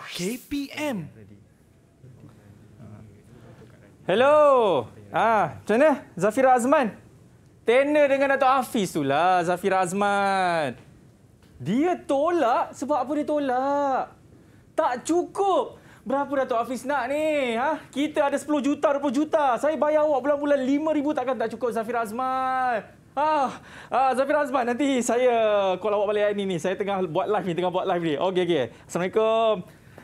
KPM. Hello. Ah, macam mana? Zafira Azman. Tenor dengan Dato' Hafiz tu lah, Zafira Azman. Dia tolak sebab apa dia tolak? Tak cukup. Berapa Dato' Hafiz nak ni? Ha? Kita ada 10 juta, 20 juta. Saya bayar awak bulan-bulan 5 ribu takkan tak cukup Zafira Azman. Ah, ah, Zafira Azman, nanti saya call awak balik hari ini. Saya tengah buat live ni, tengah buat live ni. Okey, okey. Assalamualaikum.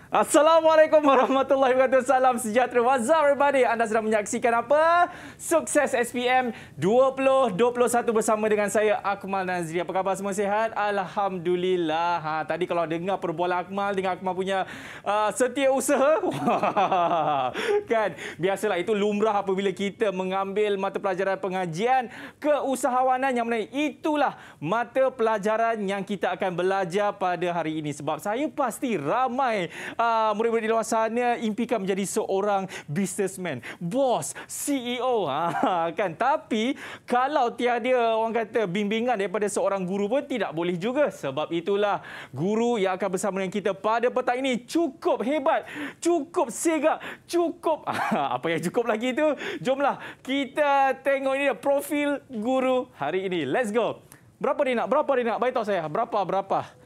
Assalamualaikum warahmatullahi wabarakatuh. Salam sejahtera. What's up everybody? Anda sedang menyaksikan apa? Sukses SPM 2021 bersama dengan saya Akmal Nazri. Apa khabar semua sihat? Alhamdulillah. Ha, tadi kalau dengar perbualan Akmal dengan Akmal punya uh, setia usaha. kan? Biasalah itu lumrah apabila kita mengambil mata pelajaran pengajian keusahawanan yang mana itulah mata pelajaran yang kita akan belajar pada hari ini. Sebab saya pasti ramai Ah, murid-murid di luar sana impikan menjadi seorang businessman, bos, CEO. Ah, kan? Tapi kalau tiada orang kata bimbingan daripada seorang guru pun tidak boleh juga. Sebab itulah guru yang akan bersama dengan kita pada petang ini cukup hebat, cukup segak, cukup apa yang cukup lagi itu. Jomlah kita tengok ini profil guru hari ini. Let's go. Berapa dia nak? Berapa dia nak? Baik tahu saya. Berapa? Berapa?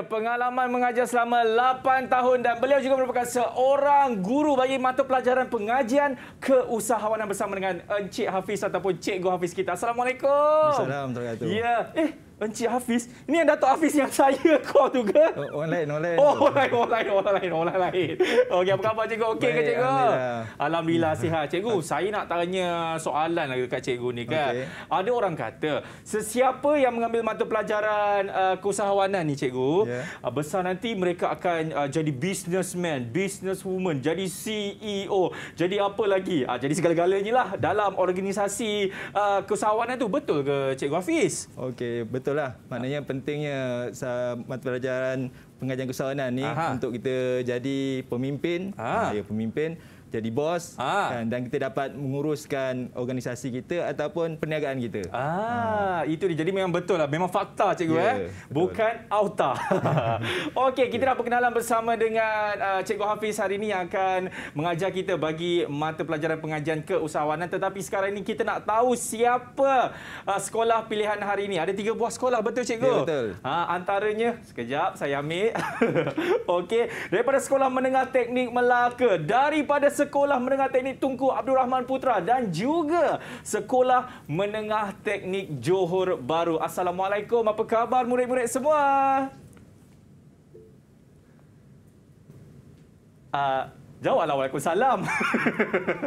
dia pengalaman mengajar selama 8 tahun dan beliau juga merupakan seorang guru bagi mata pelajaran pengajian keusahawanan bersama dengan Encik Hafiz ataupun Cikgu Hafiz kita. Assalamualaikum. Assalamualaikum. Ya. Eh, Encik Hafiz, ini yang Dato' Hafiz yang saya call tu ke? Oh, orang lain, orang lain. Oh, orang lain, orang lain, orang lain, orang lain. Okey, apa khabar cikgu? Okey ke cikgu? Alhamdulillah. Alhamdulillah, hmm. sihat. Cikgu, saya nak tanya soalan lagi dekat cikgu ni kan. Okay. Ada orang kata, sesiapa yang mengambil mata pelajaran uh, keusahawanan ni cikgu, yeah. uh, besar nanti mereka akan uh, jadi businessman, businesswoman, jadi CEO, jadi apa lagi? Uh, jadi segala-galanya lah dalam organisasi uh, keusahawanan tu. Betul ke cikgu Hafiz? Okey, betul betul lah. Maknanya pentingnya mata pelajaran pengajian kesawanan ni untuk kita jadi pemimpin, ah, ya pemimpin jadi bos ha. kan dan kita dapat menguruskan organisasi kita ataupun perniagaan kita. Ah ha. itu dia jadi memang betul lah memang fakta cikgu yeah, eh betul. bukan auta. Okey kita dah perkenalan bersama dengan uh, cikgu Hafiz hari ini yang akan mengajar kita bagi mata pelajaran pengajian keusahawanan tetapi sekarang ini kita nak tahu siapa uh, sekolah pilihan hari ini. Ada tiga buah sekolah betul cikgu? Yeah, betul. Ha antaranya sekejap saya ambil. Okey daripada sekolah menengah teknik Melaka daripada Sekolah Menengah Teknik Tunku Abdul Rahman Putra dan juga Sekolah Menengah Teknik Johor Baru. Assalamualaikum. Apa khabar murid-murid semua? Uh, ah, Jawablah Waalaikumsalam.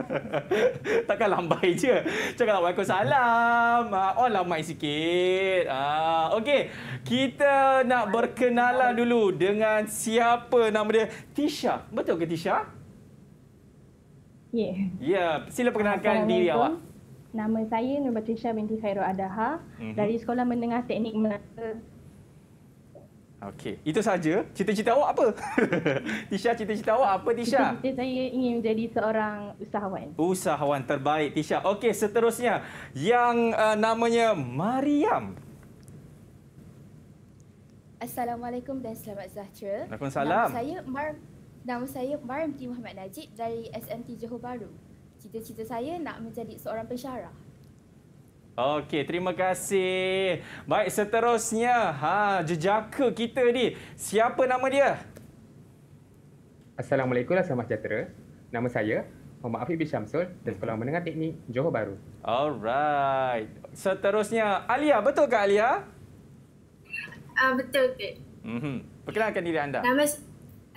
Takkan lambai je. Cakaplah Waalaikumsalam. Ah, oh, lambai sikit. Ah, Okey. Kita nak berkenalan dulu dengan siapa nama dia? Tisha. Betul ke Tisha? Tisha. Ya. Ya, sila perkenalkan diri awak. Nama saya Nur Patricia binti Khairul Adaha mm-hmm. dari Sekolah Menengah Teknik Melaka. Okey, itu saja. Cita-cita awak apa? Tisha, cita-cita awak apa Tisha? Cita-cita saya ingin menjadi seorang usahawan. Usahawan terbaik Tisha. Okey, seterusnya yang uh, namanya Mariam. Assalamualaikum dan selamat sejahtera. Waalaikumsalam. Nama saya Mar Nama saya T Muhammad Najib dari SMT Johor Bahru. Cita-cita saya nak menjadi seorang pensyarah. Okey, terima kasih. Baik, seterusnya, ha, jejaka kita ni. Siapa nama dia? Assalamualaikum, selamat sejahtera. Nama saya Muhammad Afiq bin Syamsul dari Sekolah Menengah Teknik Johor Bahru. Alright. Seterusnya, Alia, betul ke Alia? Uh, betul ke? Mm -hmm. Perkenalkan diri anda. Nama,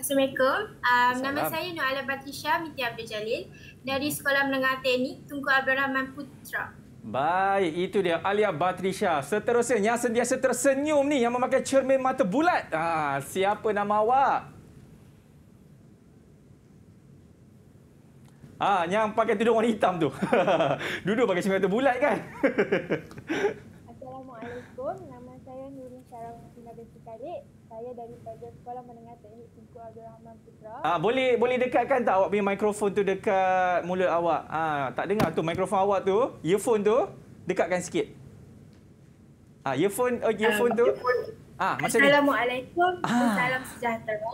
Assalamualaikum. Um, nama saya Noala Batisha Miti Abdul Jalil dari Sekolah Menengah Teknik Tunku Abdul Rahman Putra. Baik, itu dia Alia Batrisha. Seterusnya yang sentiasa tersenyum ni yang memakai cermin mata bulat. Ah, siapa nama awak? Ah, yang pakai tudung warna hitam tu. Duduk pakai cermin mata bulat kan? Assalamualaikum. Nama saya Nurin Syarawati Nabi Saya dari Sekolah Menengah Teknik aku ah, boleh boleh dekatkan tak awak punya mikrofon tu dekat mulut awak? Ah tak dengar tu mikrofon awak tu, earphone tu dekatkan sikit. Ah earphone oh, earphone uh, tu. Earphone. Ah macam Assalamualaikum. Ah. Salam sejahtera.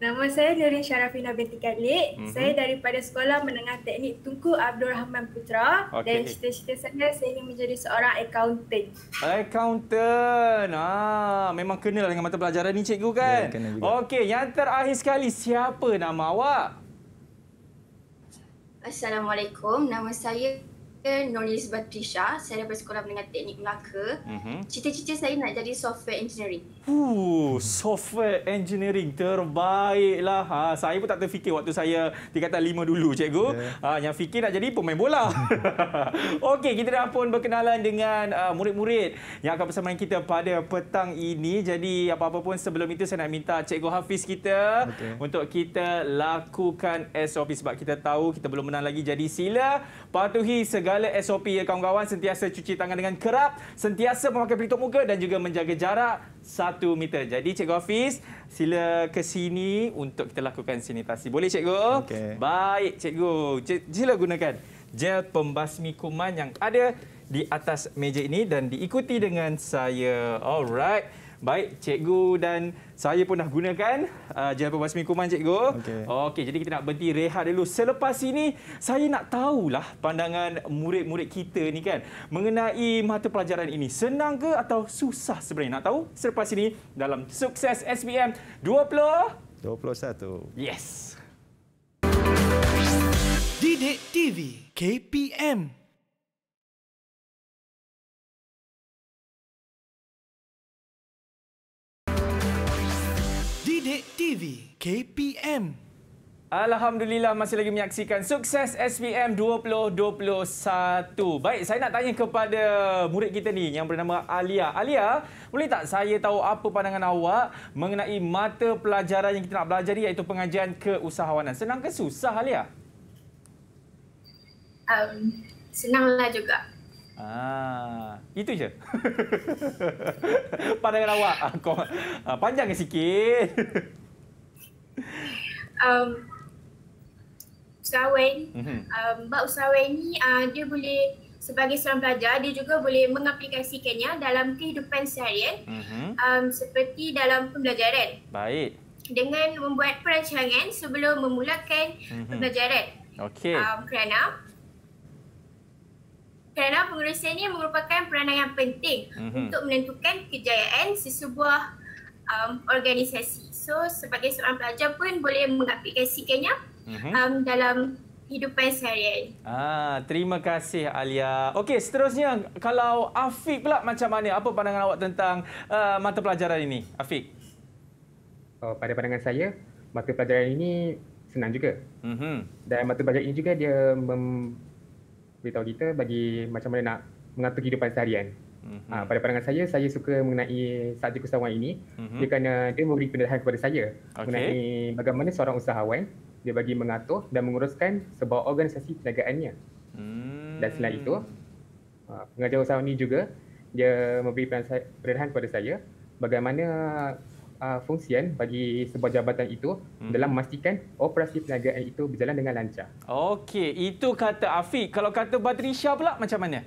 Nama saya Nurin Sharafina binti Khalid. Mm-hmm. Saya daripada Sekolah Menengah Teknik Tunku Abdul Rahman Putra okay. dan cita-cita saya saya ingin menjadi seorang accountant. Accountant. Ah, memang kena dengan mata pelajaran ni cikgu kan? Ya, Okey, yang terakhir sekali siapa nama awak? Assalamualaikum. Nama saya saya Nurlis Batisha. Saya daripada Sekolah Menengah Teknik Melaka. Mm-hmm. Cita-cita saya nak jadi software engineering. Uh, software engineering terbaiklah. Ha, saya pun tak terfikir waktu saya tingkatan lima dulu, cikgu. Yeah. Ha, yang fikir nak jadi pemain bola. Okey, kita dah pun berkenalan dengan uh, murid-murid yang akan bersama kita pada petang ini. Jadi, apa-apa pun sebelum itu saya nak minta cikgu Hafiz kita okay. untuk kita lakukan SOP sebab kita tahu kita belum menang lagi. Jadi, sila patuhi segala segala SOP ya kawan-kawan sentiasa cuci tangan dengan kerap, sentiasa memakai pelitup muka dan juga menjaga jarak satu meter. Jadi Cikgu Hafiz, sila ke sini untuk kita lakukan sanitasi. Boleh Cikgu? Okay. Baik Cikgu. Sila gunakan gel pembasmi kuman yang ada di atas meja ini dan diikuti dengan saya. Alright. Baik, cikgu dan saya pun dah gunakan uh, gel pembasmi kuman cikgu. Okey. Okey, jadi kita nak berhenti rehat dulu. Selepas ini saya nak tahulah pandangan murid-murid kita ni kan mengenai mata pelajaran ini. Senang ke atau susah sebenarnya? Nak tahu selepas ini dalam sukses SPM 20 21. Yes. Didik TV KPM Sidik TV KPM Alhamdulillah masih lagi menyaksikan sukses SPM 2021. Baik, saya nak tanya kepada murid kita ni yang bernama Alia. Alia, boleh tak saya tahu apa pandangan awak mengenai mata pelajaran yang kita nak belajar ni iaitu pengajian keusahawanan? Senang ke susah, Alia? Um, senanglah juga. Ah, itu je. Pandangan awak ah, kau ah, panjang sikit. Um usahawan, mhm. um, Mbak usahawan ni uh, dia boleh sebagai seorang pelajar dia juga boleh mengaplikasikannya dalam kehidupan seharian. mm Um, seperti dalam pembelajaran. Baik. Dengan membuat perancangan sebelum memulakan mm-hmm. pembelajaran. Okey. Um, kerana kerana pengurusan ini merupakan peranan yang penting mm-hmm. untuk menentukan kejayaan sesebuah um, organisasi. So sebagai seorang pelajar pun boleh mengaplikasikannya mm-hmm. um, dalam kehidupan seharian. Ah, terima kasih Alia. Okey, seterusnya kalau Afiq pula macam mana? Apa pandangan awak tentang uh, mata pelajaran ini, Afiq? Oh, pada pandangan saya, mata pelajaran ini senang juga. Mm-hmm. Dan mata pelajaran ini juga dia mem- beritahu kita bagi macam mana nak mengatur kehidupan seharian. Mm-hmm. Uh, pada pandangan saya, saya suka mengenai saat usahawan ini mm-hmm. dia kerana dia memberi pendedahan kepada saya okay. mengenai bagaimana seorang usahawan dia bagi mengatur dan menguruskan sebuah organisasi perniagaannya. mm Dan selain itu, uh, pengajar usahawan ini juga dia memberi pendedahan kepada saya bagaimana uh, fungsian bagi sebuah jabatan itu hmm. dalam memastikan operasi perniagaan itu berjalan dengan lancar. Okey, itu kata Afiq. Kalau kata Badrisha pula macam mana?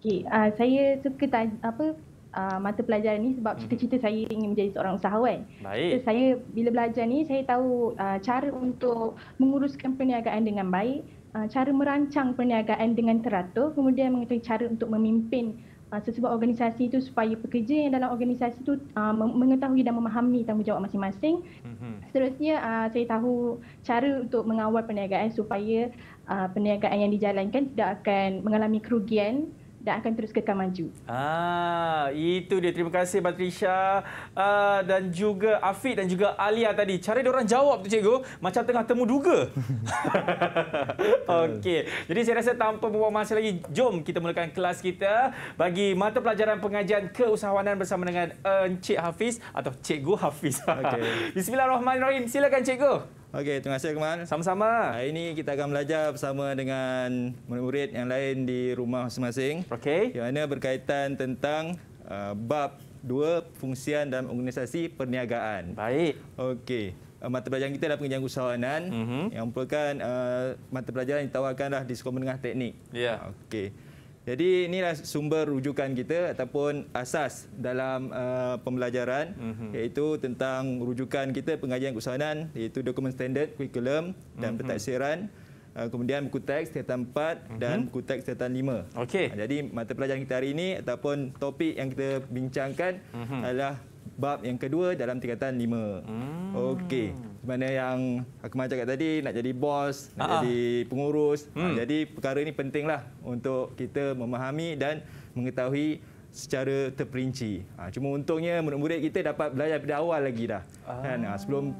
Okey, uh, saya suka tanya, apa uh, mata pelajaran ini sebab hmm. cita-cita saya ingin menjadi seorang usahawan. Baik. So, saya bila belajar ni saya tahu uh, cara untuk menguruskan perniagaan dengan baik, uh, cara merancang perniagaan dengan teratur, kemudian mengetahui cara untuk memimpin Ah, sesebuah organisasi itu supaya pekerja yang dalam organisasi itu uh, ah, mengetahui dan memahami tanggungjawab masing-masing. Mm-hmm. Seterusnya uh, saya tahu cara untuk mengawal perniagaan supaya uh, perniagaan yang dijalankan tidak akan mengalami kerugian dan akan terus kekal maju. Ah, itu dia. Terima kasih Patricia uh, dan juga Afiq dan juga Alia tadi. Cara dia orang jawab tu cikgu macam tengah temu duga. Okey. Jadi saya rasa tanpa membuang masa lagi, jom kita mulakan kelas kita bagi mata pelajaran pengajian keusahawanan bersama dengan Encik Hafiz atau Cikgu Hafiz. Okey. Bismillahirrahmanirrahim. Silakan cikgu. Okey, terima kasih Kemal. Sama-sama. Hari ini kita akan belajar bersama dengan murid-murid yang lain di rumah masing-masing. Okey. Yang mana berkaitan tentang uh, bab dua fungsi dan organisasi perniagaan. Baik. Okey. Uh, mata pelajaran kita adalah pengajian usahawanan uh-huh. yang merupakan uh, mata pelajaran yang ditawarkan di Sekolah Menengah Teknik. Ya. Yeah. Okey. Jadi inilah sumber rujukan kita ataupun asas dalam uh, pembelajaran mm-hmm. iaitu tentang rujukan kita pengajian keusahanan iaitu dokumen standard, curriculum dan mm-hmm. pentaksiran uh, kemudian buku teks tetan 4 mm-hmm. dan buku teks tetan 5. Okay. Jadi mata pelajaran kita hari ini ataupun topik yang kita bincangkan mm-hmm. adalah bab yang kedua dalam tingkatan lima. Hmm. Okey. Mana yang aku macam cakap tadi, nak jadi bos, nak Aa. Ah, ah. jadi pengurus. Ah, hmm. Ha, jadi perkara ini pentinglah untuk kita memahami dan mengetahui secara terperinci. Ha, cuma untungnya murid-murid kita dapat belajar dari awal lagi dah. Kan? Ha, sebelum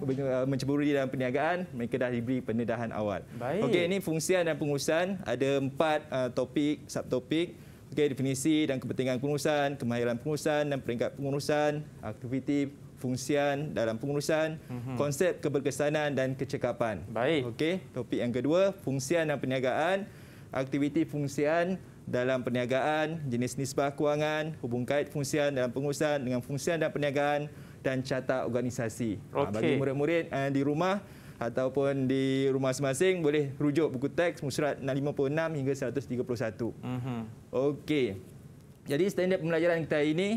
menceburi dalam perniagaan, mereka dah diberi pendedahan awal. Okey, ini fungsian dan pengurusan. Ada empat uh, topik, subtopik okay, definisi dan kepentingan pengurusan, kemahiran pengurusan dan peringkat pengurusan, aktiviti fungsian dalam pengurusan, mm-hmm. konsep keberkesanan dan kecekapan. Baik. Okey, topik yang kedua, fungsian dan perniagaan, aktiviti fungsian dalam perniagaan, jenis nisbah kewangan, hubung kait fungsian dalam pengurusan dengan fungsian dan perniagaan dan catat organisasi. Okay. Ha, bagi murid-murid eh, di rumah, ataupun di rumah masing-masing boleh rujuk buku teks surat 56 hingga 131. Uh-huh. Mhm. Okey. Jadi standard pembelajaran kita hari ini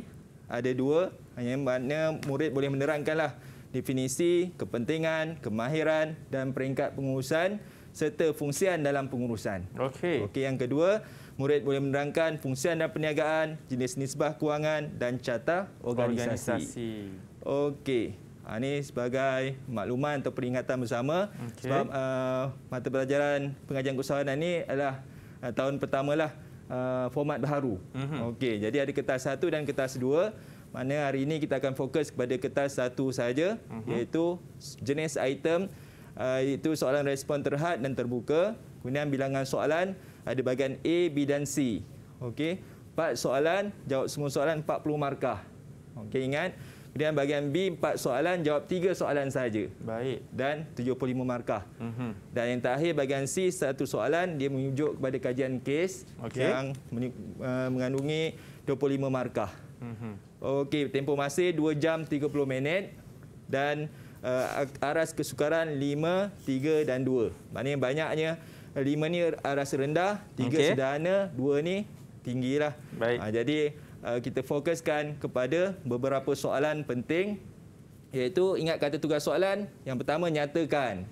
ada dua hanya mana murid boleh menerangkanlah definisi, kepentingan, kemahiran dan peringkat pengurusan serta fungsian dalam pengurusan. Okey. Okey yang kedua, murid boleh menerangkan fungsian dan perniagaan, jenis nisbah kewangan dan carta organisasi. organisasi. Okey. Ini ha, sebagai makluman atau peringatan bersama okay. sebab uh, mata pelajaran pengajian keusahawanan ini adalah uh, tahun pertamalah uh, format baru. Uh mhm. -huh. Okey, jadi ada kertas satu dan kertas dua. Mana hari ini kita akan fokus kepada kertas satu saja uh mhm. -huh. iaitu jenis item uh, iaitu soalan respon terhad dan terbuka. Kemudian bilangan soalan ada bahagian A, B dan C. Okay, empat soalan, jawab semua soalan 40 markah. Okay, ingat Kemudian bahagian B, 4 soalan, jawab 3 soalan saja. Baik. Dan 75 markah. Mm-hmm. Dan yang terakhir, bahagian C, satu soalan, dia menunjuk kepada kajian kes okay. yang men- uh, eh, mengandungi 25 markah. Mm-hmm. Okey, tempoh masa 2 jam 30 minit. Dan uh, aras kesukaran 5, 3 dan 2. Maknanya banyaknya 5 ni aras rendah, 3 okay. sederhana, 2 ni tinggi lah. Baik. Uh, Jadi, Uh, kita fokuskan kepada beberapa soalan penting iaitu ingat kata tugas soalan yang pertama nyatakan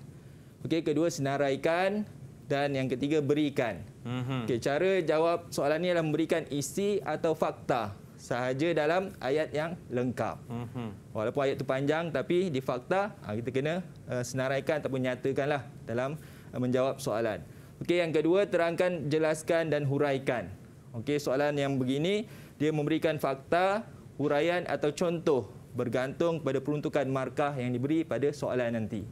okey kedua senaraikan dan yang ketiga berikan mhm. okey cara jawab soalan ni adalah memberikan isi atau fakta sahaja dalam ayat yang lengkap mhm. walaupun ayat tu panjang tapi di fakta ah, kita kena uh, senaraikan ataupun nyatakanlah dalam uh, menjawab soalan okey yang kedua terangkan jelaskan dan huraikan okey soalan yang begini dia memberikan fakta, huraian atau contoh bergantung pada peruntukan markah yang diberi pada soalan nanti.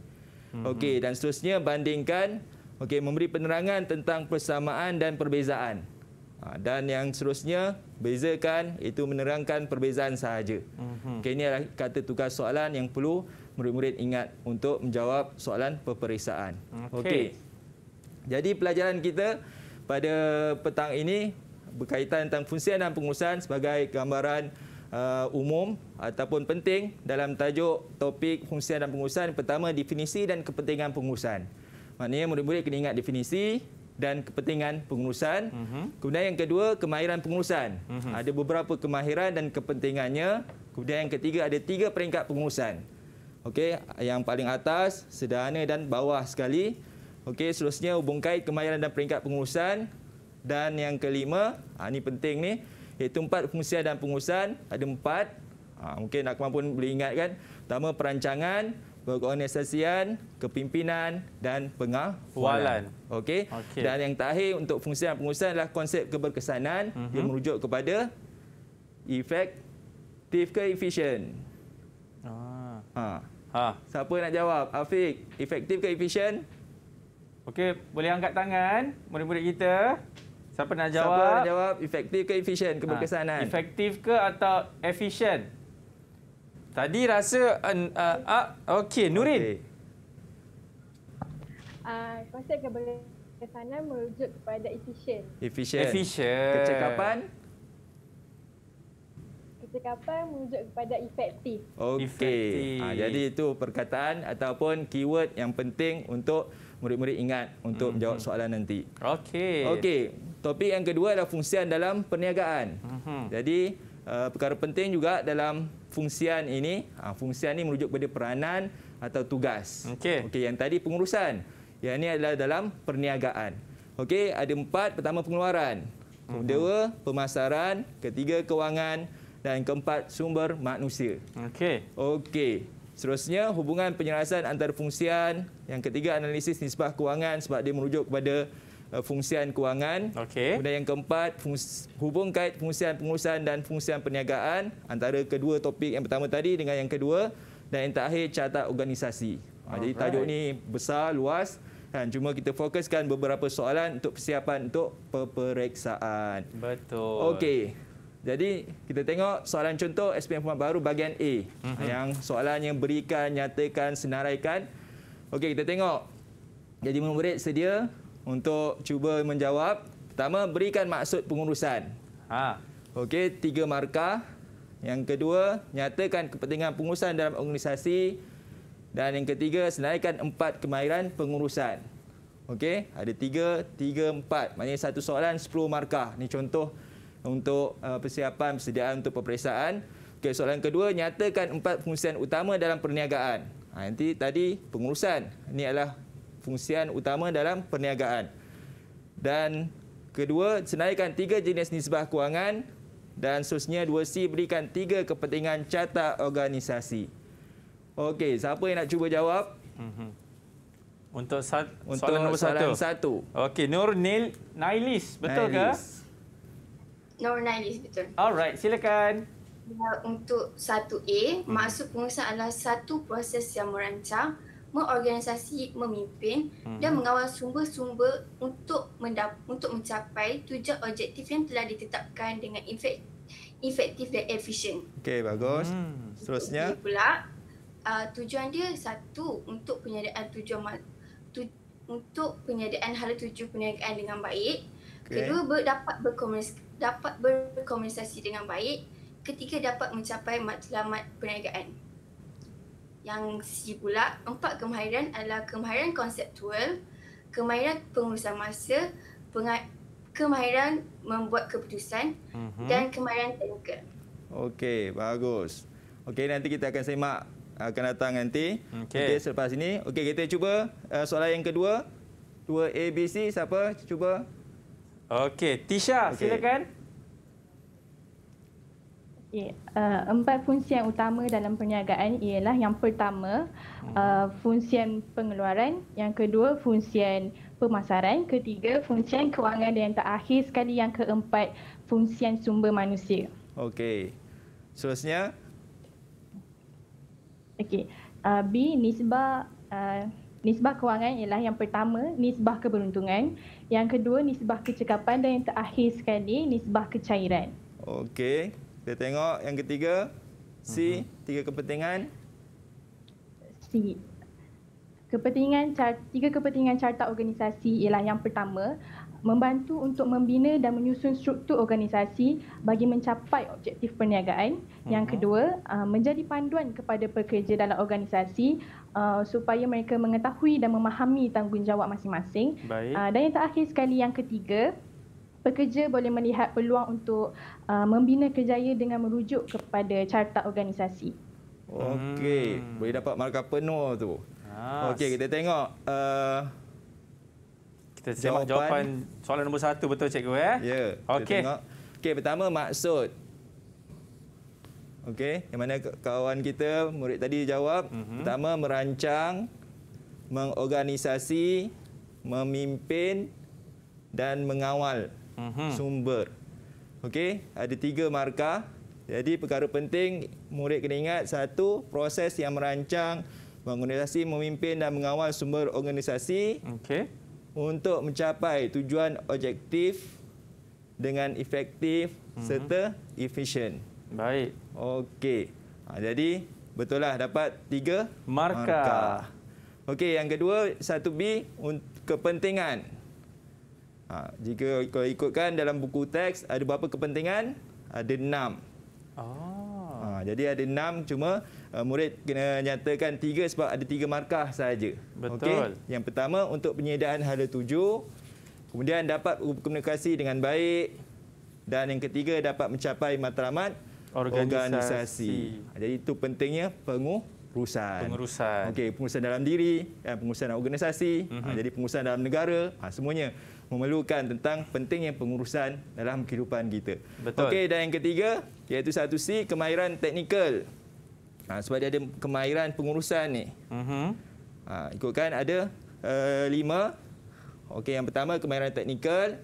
Hmm. Okey dan seterusnya bandingkan okey memberi penerangan tentang persamaan dan perbezaan. Ha, dan yang seterusnya bezakan itu menerangkan perbezaan sahaja. Hmm. Okey ini adalah kata tugas soalan yang perlu murid-murid ingat untuk menjawab soalan peperiksaan. Okey. Okay. Jadi pelajaran kita pada petang ini berkaitan tentang fungsi dan pengurusan sebagai gambaran uh, umum ataupun penting dalam tajuk topik fungsi dan pengurusan pertama definisi dan kepentingan pengurusan. Maknanya murid-murid kena ingat definisi dan kepentingan pengurusan. Uh-huh. Kemudian yang kedua, kemahiran pengurusan. Uh-huh. Ada beberapa kemahiran dan kepentingannya. Kemudian yang ketiga, ada tiga peringkat pengurusan. Okey, yang paling atas, sederhana dan bawah sekali. Okey, seterusnya kait kemahiran dan peringkat pengurusan dan yang kelima, ha, ini penting ni, iaitu empat pengusian dan pengurusan. Ada empat. Ha, mungkin Akmal pun boleh ingat kan. Pertama, perancangan, pengorganisasian, kepimpinan dan pengawalan. Okey. Okay. Dan yang terakhir untuk fungsi dan pengurusan adalah konsep keberkesanan uh-huh. yang merujuk kepada efektif ke efisien. Ah. Ha. Ha. Siapa nak jawab? Afiq, efektif ke efisien? Okey, boleh angkat tangan murid-murid kita. Siapa nak jawab? Siapa nak jawab? Efektif ke efisien keberkesanan? Ha. Efektif ke atau efisien? Tadi rasa uh, uh, uh, okey Nurin. Okay. Uh, ah, konsep keberkesanan merujuk kepada efisien. Efisien. Efisien. Kecakapan. Kecakapan merujuk kepada efektif. Okey. Uh, jadi itu perkataan ataupun keyword yang penting untuk murid-murid ingat untuk hmm jawab soalan nanti. Okey. Okey. Topik yang kedua adalah fungsian dalam perniagaan. hmm Jadi uh, perkara penting juga dalam fungsian ini, uh, fungsian ini merujuk kepada peranan atau tugas. Okey. Okey, yang tadi pengurusan. Yang ini adalah dalam perniagaan. Okey, ada empat. Pertama pengeluaran, mm-hmm. kedua pemasaran, ketiga kewangan dan keempat sumber manusia. Okey. Okey. Seterusnya, hubungan penyelarasan antara fungsian. Yang ketiga, analisis nisbah kewangan sebab dia merujuk kepada uh, fungsian kewangan. Okay. Kemudian yang keempat, hubung kait fungsian pengurusan dan fungsian perniagaan antara kedua topik yang pertama tadi dengan yang kedua. Dan yang terakhir, carta organisasi. Ha, Alright. Jadi tajuk ini besar, luas. dan Cuma kita fokuskan beberapa soalan untuk persiapan untuk peperiksaan. Betul. Okey. Jadi kita tengok soalan contoh SPM Puan Baru bahagian A uh mhm. -huh. yang soalannya berikan, nyatakan, senaraikan. Okey, kita tengok. Jadi murid sedia untuk cuba menjawab. Pertama, berikan maksud pengurusan. Ha. Okey, tiga markah. Yang kedua, nyatakan kepentingan pengurusan dalam organisasi. Dan yang ketiga, senaraikan empat kemahiran pengurusan. Okey, ada tiga, tiga, empat. Maknanya satu soalan, sepuluh markah. Ini contoh untuk uh, persiapan persediaan untuk peperiksaan. Okey, soalan kedua nyatakan empat fungsi utama dalam perniagaan. Ha, nanti tadi pengurusan ini adalah fungsi utama dalam perniagaan. Dan kedua senaraikan tiga jenis nisbah kewangan dan seterusnya 2C berikan tiga kepentingan carta organisasi. Okey, siapa yang nak cuba jawab? Mhm. Untuk, sa- Untuk soalan nombor satu. satu. Okey, Nur Nail Nailis, betul Nailis. ke? Nur Nailis betul. Alright, silakan. Ya, untuk 1A, hmm. maksud pengusaha adalah satu proses yang merancang, mengorganisasi, memimpin hmm. dan mengawal sumber-sumber untuk untuk mencapai tujuan objektif yang telah ditetapkan dengan efek- efektif dan efisien. Okey, bagus. Hmm. Seterusnya? Untuk pula, uh, tujuan dia satu untuk penyediaan tujuan tu- untuk penyediaan hala tuju perniagaan dengan baik. Kedua ber, dapat berkomunikasi dapat berkomunikasi dengan baik. ketika dapat mencapai matlamat perniagaan. Yang si pula, empat kemahiran adalah kemahiran konseptual, kemahiran pengurusan masa, penga- kemahiran membuat keputusan mm-hmm. dan kemahiran teknikal. Okey, bagus. Okey, nanti kita akan semak akan datang nanti. Okey, okay, selepas ini. Okey, kita cuba uh, soalan yang kedua. 2 ABC siapa cuba? Okey, Tisha okay. silakan. Okay, uh, eh, empat fungsi yang utama dalam perniagaan ialah yang pertama uh, hmm. eh, fungsi pengeluaran, yang kedua fungsi pemasaran, ketiga fungsi kewangan dan yang terakhir sekali yang keempat fungsi sumber manusia. Okey, seterusnya. Okey, uh, B nisbah uh, Nisbah kewangan ialah yang pertama nisbah keberuntungan, yang kedua nisbah kecekapan dan yang terakhir sekali nisbah kecairan. Okey, kita tengok yang ketiga C, uh-huh. tiga kepentingan. C. Kepentingan tiga kepentingan carta organisasi ialah yang pertama membantu untuk membina dan menyusun struktur organisasi bagi mencapai objektif perniagaan. Yang mhm. kedua, uh, menjadi panduan kepada pekerja dalam organisasi uh, supaya mereka mengetahui dan memahami tanggungjawab masing-masing. Uh, dan yang terakhir sekali, yang ketiga, pekerja boleh melihat peluang untuk membina kerjaya dengan merujuk kepada carta organisasi. Okey, hmm. boleh dapat markah penuh tu. Okey, kita tengok. Uh kita semak jawapan. jawapan soalan nombor satu betul cikgu eh? ya? Ya. Okey. Okey, pertama maksud. Okey, yang mana kawan kita murid tadi jawab, mm -hmm. pertama merancang, mengorganisasi, memimpin dan mengawal mm -hmm. sumber. Okey, ada tiga markah. Jadi perkara penting murid kena ingat satu, proses yang merancang, mengorganisasi, memimpin dan mengawal sumber organisasi. Okay untuk mencapai tujuan objektif dengan efektif mm-hmm. serta efisien. Baik. Okey. Ha, jadi betul lah dapat tiga markah. Marka. Okey, yang kedua satu B untuk kepentingan. Ha, jika kau ikutkan dalam buku teks ada berapa kepentingan? Ada enam. Oh. Ha, jadi ada enam cuma Eh, murid kena nyatakan tiga sebab ada tiga markah saja. Betul. Okay? Yang pertama untuk penyediaan hala tuju, kemudian dapat berkomunikasi dengan baik dan yang ketiga dapat mencapai matlamat organisasi. organisasi. Jadi itu pentingnya penguh pengurusan. Pengurusan. Okey, pengurusan dalam diri, eh, pengurusan dalam organisasi, mm-hmm. jadi pengurusan dalam negara, ah, semuanya memerlukan tentang pentingnya pengurusan dalam kehidupan kita. Okay, dan yang ketiga iaitu satu C kemahiran teknikal. Ha, sebab dia ada kemahiran pengurusan ni. Uh-huh. Ha, ikutkan ada uh, lima. Okey, yang pertama kemahiran teknikal,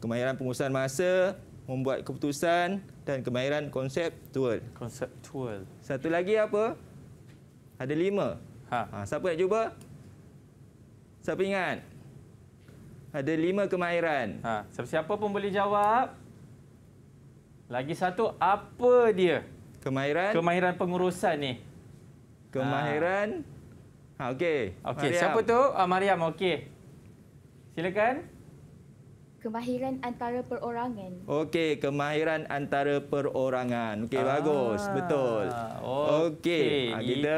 kemahiran pengurusan masa, membuat keputusan dan kemahiran konseptual. Konseptual. Satu lagi apa? Ada lima. Ha. ha. Siapa nak cuba? Siapa ingat? Ada lima kemahiran. Ha. Siapa-siapa pun boleh jawab. Lagi satu, apa dia? Kemahiran. Kemahiran pengurusan ni. Kemahiran. Ha, ha okey. Okey, siapa tu? Ah, Mariam, okey. Silakan. Kemahiran antara perorangan. Okey, kemahiran antara perorangan. Okey, ah. bagus. Betul. Okey. Okay. Ha, kita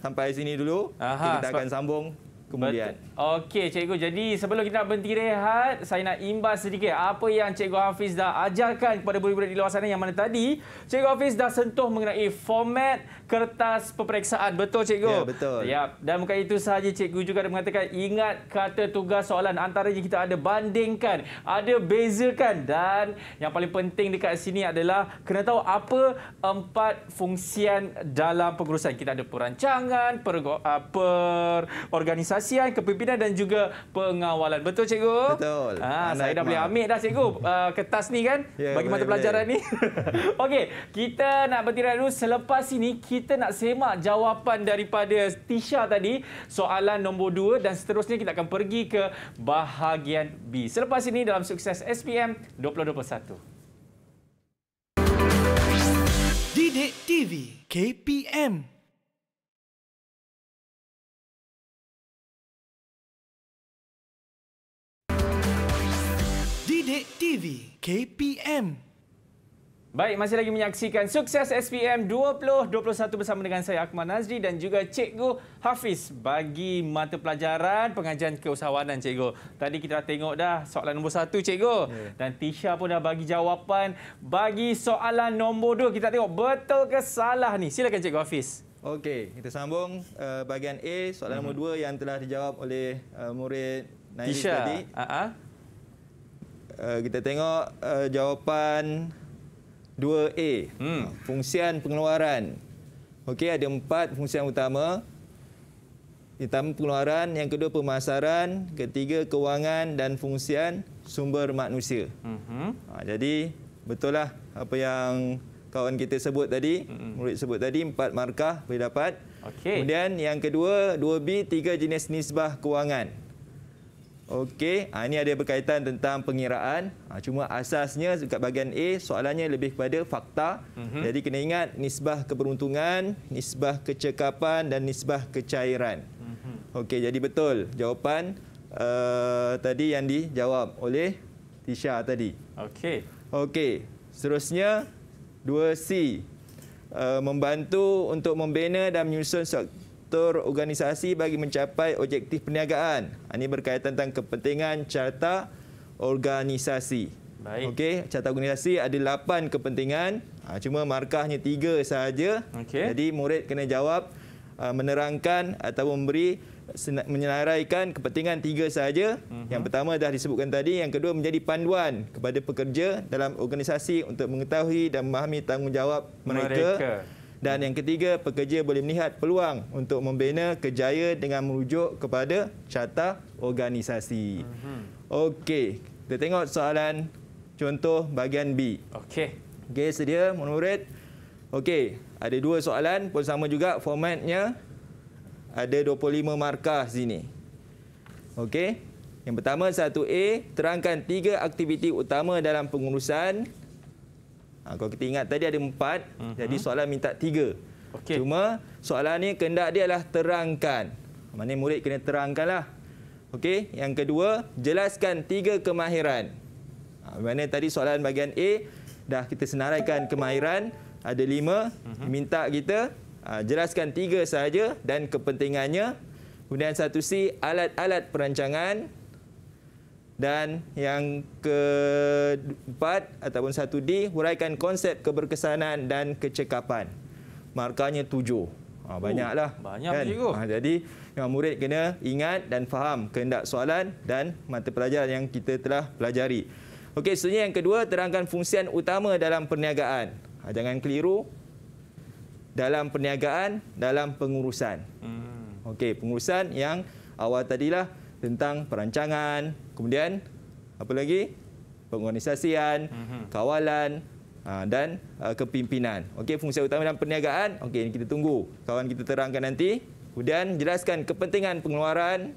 sampai sini dulu. Aha, kita akan sambung kemudian. Betul. Okey, cikgu. Jadi sebelum kita nak berhenti rehat, saya nak imbas sedikit apa yang cikgu Hafiz dah ajarkan kepada budi budi di luar sana yang mana tadi. Cikgu Hafiz dah sentuh mengenai format kertas peperiksaan. Betul, cikgu? Ya, betul. Ya, dan bukan itu sahaja cikgu juga ada mengatakan ingat kata tugas soalan antaranya kita ada bandingkan, ada bezakan dan yang paling penting dekat sini adalah kena tahu apa empat fungsian dalam pengurusan. Kita ada perancangan, per, ah, per organisasian, kepimpinan faedah dan juga pengawalan. Betul cikgu? Betul. Ha, saya dah Iqmal. boleh ambil dah cikgu uh, kertas ni kan yeah, bagi mata pelajaran ni. Okey, kita nak bertirai dulu selepas ini kita nak semak jawapan daripada Tisha tadi soalan nombor 2 dan seterusnya kita akan pergi ke bahagian B. Selepas ini dalam sukses SPM 2021. Didik TV KPM Dek TV KPM. Baik, masih lagi menyaksikan Sukses SPM 2021 bersama dengan saya Akmal Nazri dan juga Cikgu Hafiz bagi mata pelajaran pengajian keusahawanan, Cikgu. Tadi kita dah tengok dah soalan nombor satu, Cikgu. Yeah. Dan Tisha pun dah bagi jawapan bagi soalan nombor dua. Kita tengok betul ke salah ni. Silakan Cikgu Hafiz. Okey, kita sambung uh, bahagian A, soalan mm -hmm. nombor dua yang telah dijawab oleh uh, murid Nairi tadi. uh ah, -huh. Ah. Eh, kita tengok uh, jawapan 2A. Hmm. Fungsian pengeluaran. Okey, ada empat fungsian utama. Pertama pengeluaran, yang kedua pemasaran, ketiga kewangan dan fungsian sumber manusia. Hmm. Uh, jadi, betullah apa yang kawan kita sebut tadi, hmm. murid sebut tadi, empat markah boleh dapat. Okay. Kemudian yang kedua, 2B, tiga jenis nisbah kewangan. Okey, ha, ini ada berkaitan tentang pengiraan. Ha, cuma asasnya dekat bahagian A, soalannya lebih kepada fakta. Mm -hmm. Jadi kena ingat nisbah keberuntungan, nisbah kecekapan dan nisbah kecairan. Mm -hmm. Okey, jadi betul jawapan uh, tadi yang dijawab oleh Tisha tadi. Okey. Okey, seterusnya 2C. Uh, eh, membantu untuk membina dan menyusun struktur organisasi bagi mencapai objektif perniagaan. Ha, ini berkaitan tentang kepentingan carta organisasi. Baik. Okey, carta organisasi ada lapan kepentingan. Ha, cuma markahnya tiga sahaja. Okay. Jadi murid kena jawab ha, menerangkan atau memberi menyelaraikan kepentingan tiga sahaja. Uh-huh. Yang pertama dah disebutkan tadi, yang kedua menjadi panduan kepada pekerja dalam organisasi untuk mengetahui dan memahami tanggungjawab mereka. mereka. Dan yang ketiga, pekerja boleh melihat peluang untuk membina kejaya dengan merujuk kepada carta organisasi. Mhm. Okey, kita tengok soalan contoh bahagian B. Okey. Okey, sedia, murid. Okey, ada dua soalan pun sama juga formatnya. Ada 25 markah sini. Okey. Yang pertama 1A, terangkan tiga aktiviti utama dalam pengurusan Ha, kalau kita ingat tadi ada empat, uh-huh. jadi soalan minta tiga. Okay. Cuma soalan ini kendak dia adalah terangkan. Mana murid kena terangkanlah. Okay, yang kedua, jelaskan tiga kemahiran. Ha, mana tadi soalan bahagian A, dah kita senaraikan kemahiran. Ada lima, uh-huh. minta kita ha, jelaskan tiga saja dan kepentingannya. Kemudian satu C, alat-alat perancangan. Dan yang keempat ataupun satu D, huraikan konsep keberkesanan dan kecekapan. Markanya tujuh. Ha, banyaklah. Uh, banyak kan? cikgu. Ha, ah, jadi yang murid kena ingat dan faham kehendak soalan dan mata pelajaran yang kita telah pelajari. Okey, selanjutnya yang kedua, terangkan fungsi utama dalam perniagaan. Ha, jangan keliru. Dalam perniagaan, dalam pengurusan. Hmm. Okey, pengurusan yang awal tadilah tentang perancangan, kemudian apa lagi? pengorganisasian, mhm. kawalan ha, dan e, kepimpinan. Okey, fungsi utama dalam perniagaan. Okey, kita tunggu kawan kita terangkan nanti. Kemudian jelaskan kepentingan pengeluaran.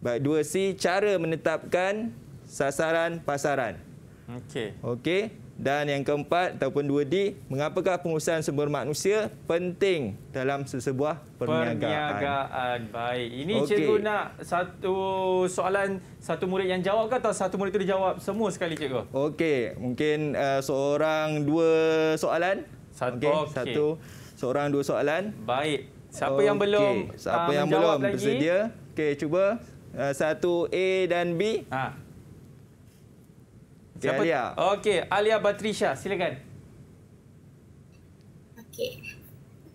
Baik 2C cara menetapkan sasaran pasaran. Okey. Okey. Dan yang keempat ataupun 2D, mengapakah pengurusan sumber manusia penting dalam sesebuah perniagaan? Perniagaan. Baik. Ini okay. cikgu nak satu soalan satu murid yang jawab ke atau satu murid itu dijawab semua sekali cikgu? Okey, mungkin uh, seorang dua soalan. Satu. Okay. Okay. Satu seorang dua soalan. Baik. Siapa okay. yang belum? Siapa um, yang belum lagi? bersedia? Okey, cuba uh, satu A dan B. Ha. Okey, Alia. Okey, Alia Patricia, silakan. Okey.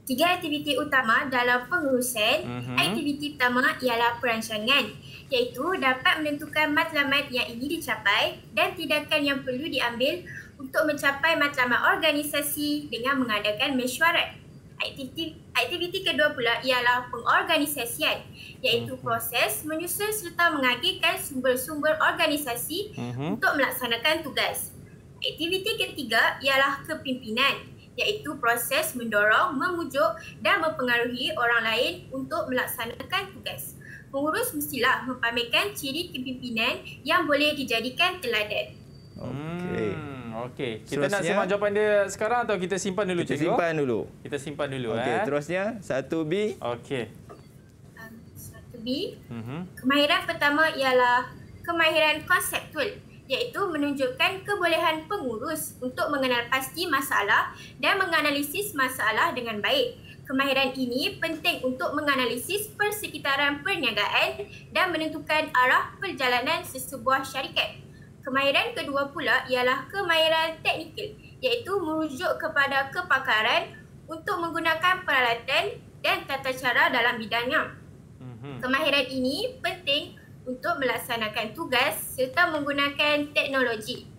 Tiga aktiviti utama dalam pengurusan, mm-hmm. aktiviti pertama ialah perancangan iaitu dapat menentukan matlamat yang ingin dicapai dan tindakan yang perlu diambil untuk mencapai matlamat organisasi dengan mengadakan mesyuarat. Aktiviti, aktiviti kedua pula ialah pengorganisasian iaitu uh-huh. proses menyusun serta mengagihkan sumber-sumber organisasi uh-huh. untuk melaksanakan tugas. Aktiviti ketiga ialah kepimpinan iaitu proses mendorong, memujuk dan mempengaruhi orang lain untuk melaksanakan tugas. Pengurus mestilah mempamerkan ciri kepimpinan yang boleh dijadikan teladan. Okey. Hmm. Okey. Kita nak simak jawapan dia sekarang atau kita simpan dulu kita cikgu? Kita simpan dulu. Kita simpan dulu okay, eh. Okey, seterusnya 1B. Okey. Satu b um, mhm. Kemahiran pertama ialah kemahiran konseptual iaitu menunjukkan kebolehan pengurus untuk mengenal pasti masalah dan menganalisis masalah dengan baik. Kemahiran ini penting untuk menganalisis persekitaran perniagaan dan menentukan arah perjalanan sesebuah syarikat. Kemahiran kedua pula ialah kemahiran teknikal iaitu merujuk kepada kepakaran untuk menggunakan peralatan dan tata cara dalam bidangnya. Mhm. Kemahiran ini penting untuk melaksanakan tugas serta menggunakan teknologi.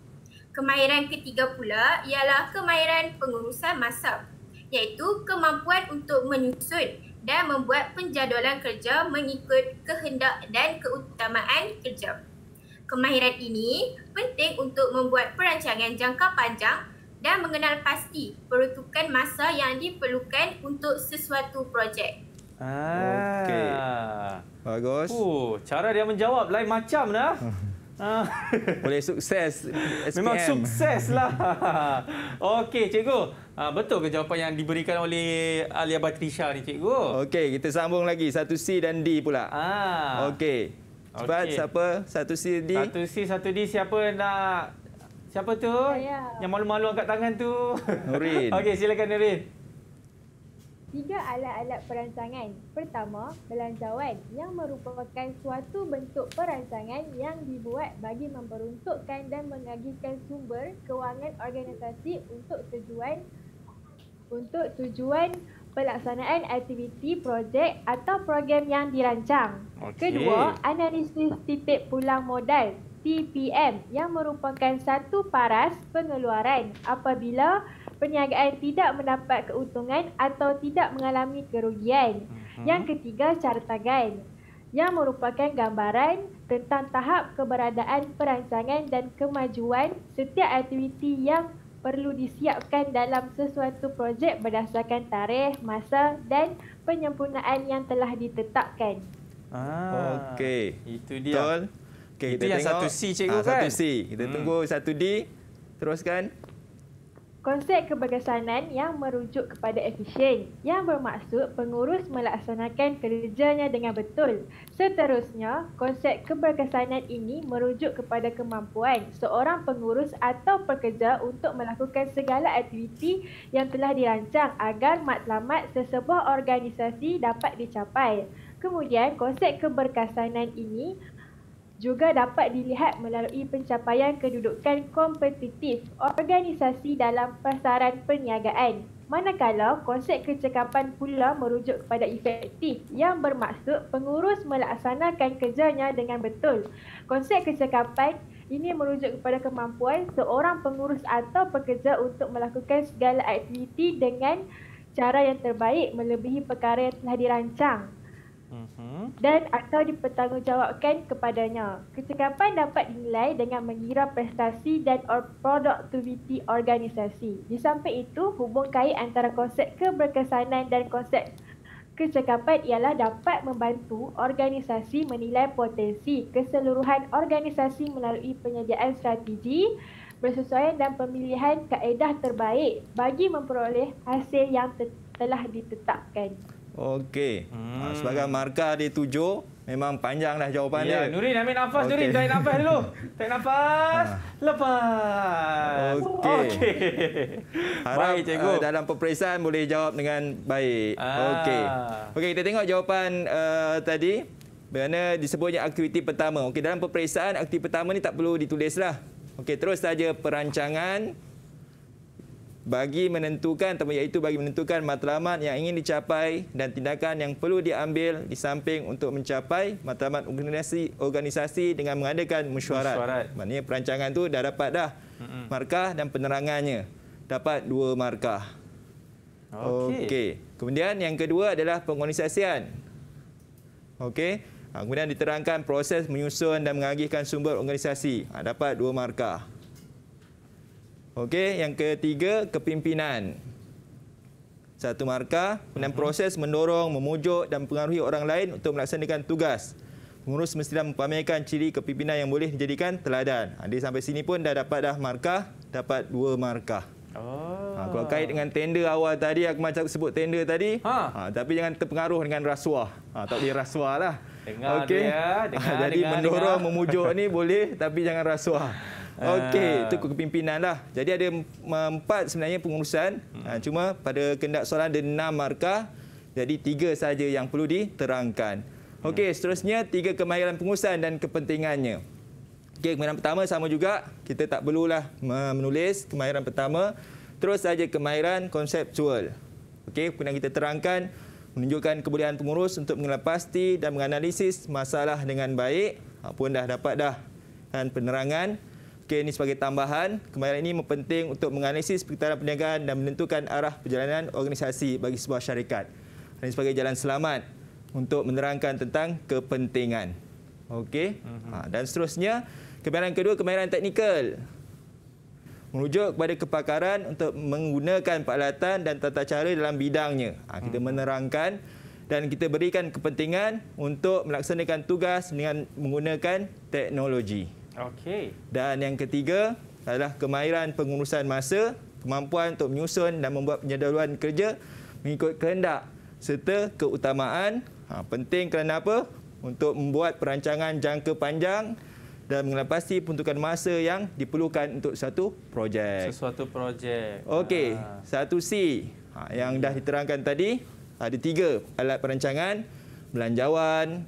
Kemahiran ketiga pula ialah kemahiran pengurusan masa iaitu kemampuan untuk menyusun dan membuat penjadualan kerja mengikut kehendak dan keutamaan kerja. Hmm kemahiran ini penting untuk membuat perancangan jangka panjang dan mengenal pasti peruntukan masa yang diperlukan untuk sesuatu projek. Ah. Okey. Bagus. Oh, cara dia menjawab lain macam dah. Ah. Boleh sukses SPM. Memang sukses lah. Okey, cikgu. Ah, betul ke jawapan yang diberikan oleh Alia Batrisha ni, cikgu? Okey, kita sambung lagi. Satu C dan D pula. Ah. Okey. Cepat okay. siapa? Satu C, D. Satu C, satu D. Siapa nak... Siapa tu? Saya. Yang malu-malu angkat tangan tu. Nurin. Okey, silakan Nurin. Tiga alat-alat perancangan. Pertama, belanjawan yang merupakan suatu bentuk perancangan yang dibuat bagi memperuntukkan dan mengagihkan sumber kewangan organisasi untuk tujuan untuk tujuan pelaksanaan aktiviti projek atau program yang dirancang. Okay. Kedua, analisis titik pulang modal TPM yang merupakan satu paras pengeluaran apabila perniagaan tidak mendapat keuntungan atau tidak mengalami kerugian. Uh-huh. Yang ketiga, cartagan yang merupakan gambaran tentang tahap keberadaan perancangan dan kemajuan setiap aktiviti yang perlu disiapkan dalam sesuatu projek berdasarkan tarikh, masa dan penyempurnaan yang telah ditetapkan. Ah, okey. Itu dia. Betul. Okey, kita yang tengok. satu C cikgu ha, kan? Satu C. Kita hmm. tunggu satu D. Teruskan. Konsep keberkesanan yang merujuk kepada efisien yang bermaksud pengurus melaksanakan kerjanya dengan betul. Seterusnya, konsep keberkesanan ini merujuk kepada kemampuan seorang pengurus atau pekerja untuk melakukan segala aktiviti yang telah dirancang agar matlamat sesebuah organisasi dapat dicapai. Kemudian, konsep keberkesanan ini juga dapat dilihat melalui pencapaian kedudukan kompetitif organisasi dalam pasaran perniagaan. Manakala konsep kecekapan pula merujuk kepada efektif yang bermaksud pengurus melaksanakan kerjanya dengan betul. Konsep kecekapan ini merujuk kepada kemampuan seorang pengurus atau pekerja untuk melakukan segala aktiviti dengan cara yang terbaik melebihi perkara yang telah dirancang. Mhm. dan atau dipertanggungjawabkan kepadanya. Kecekapan dapat dinilai dengan mengira prestasi dan or produktiviti organisasi. Di samping itu, hubung kait antara konsep keberkesanan dan konsep kecekapan ialah dapat membantu organisasi menilai potensi keseluruhan organisasi melalui penyediaan strategi bersesuaian dan pemilihan kaedah terbaik bagi memperoleh hasil yang telah ditetapkan. Okey. Hmm. Ah, sebagai markah dia tujuh. Memang panjanglah jawapan ya, dia. Nurin, ambil nafas okay. Nurin. Tarik nafas dulu. Tarik nafas. Ah. Lepas. Okey. Okay. Harap baik, ah, cikgu. Uh, dalam peperiksaan boleh jawab dengan baik. Ah. Okey. Okey, kita tengok jawapan uh, tadi. Bagaimana disebutnya aktiviti pertama. Okey, dalam peperiksaan aktiviti pertama ni tak perlu ditulislah. Okey, terus saja perancangan bagi menentukan atau iaitu bagi menentukan matlamat yang ingin dicapai dan tindakan yang perlu diambil di samping untuk mencapai matlamat organisasi organisasi dengan mengadakan mesyuarat. mesyuarat. Maknanya perancangan tu dah dapat dah markah dan penerangannya. Dapat dua markah. Okey. Okay. Kemudian yang kedua adalah pengorganisasian. Okey. Ha, kemudian diterangkan proses menyusun dan mengagihkan sumber organisasi. Ha, dapat dua markah. Okey, yang ketiga kepimpinan. Satu markah dan mhm. proses mendorong, memujuk dan pengaruhi orang lain untuk melaksanakan tugas. Pengurus mestilah mempamerkan ciri kepimpinan yang boleh dijadikan teladan. Jadi ha, sampai sini pun dah dapat dah markah, dapat dua markah. Oh. Ha, kalau kait dengan tender awal tadi, aku macam sebut tender tadi. Ha. ha tapi jangan terpengaruh dengan rasuah. Ha, tak boleh rasuah lah. Dengar okay. dia. Dengar, ha, jadi dengar, mendorong, dengar. memujuk ni boleh tapi jangan rasuah. Okey, ah. itu kepimpinan lah. Jadi ada empat sebenarnya pengurusan. Ha, cuma pada kendak soalan ada enam markah. Jadi tiga saja yang perlu diterangkan. Okey, hmm. seterusnya tiga kemahiran pengurusan dan kepentingannya. Okey, kemahiran pertama sama juga. Kita tak perlulah menulis kemahiran pertama. Terus saja kemahiran konseptual. Okey, kemudian kita terangkan menunjukkan kebolehan pengurus untuk mengelak pasti dan menganalisis masalah dengan baik. Apun ah, dah dapat dah dan penerangan Okey, ini sebagai tambahan. Kemahiran ini penting untuk menganalisis perkataan perniagaan dan menentukan arah perjalanan organisasi bagi sebuah syarikat. Ini sebagai jalan selamat untuk menerangkan tentang kepentingan. Okey, uh-huh. Mhm. Ha, dan seterusnya. Kemahiran kedua, kemahiran teknikal. Merujuk kepada kepakaran untuk menggunakan peralatan dan tata cara dalam bidangnya. Ha, kita mhm. menerangkan dan kita berikan kepentingan untuk melaksanakan tugas dengan menggunakan teknologi. Okey. Dan yang ketiga adalah kemahiran pengurusan masa, kemampuan untuk menyusun dan membuat penjadualan kerja mengikut kehendak serta keutamaan. Ha, penting kerana apa? Untuk membuat perancangan jangka panjang dan mengelapasi peruntukan masa yang diperlukan untuk satu projek. Sesuatu projek. Okey, ha. satu C ha, yang dah diterangkan tadi ada tiga alat perancangan, belanjawan,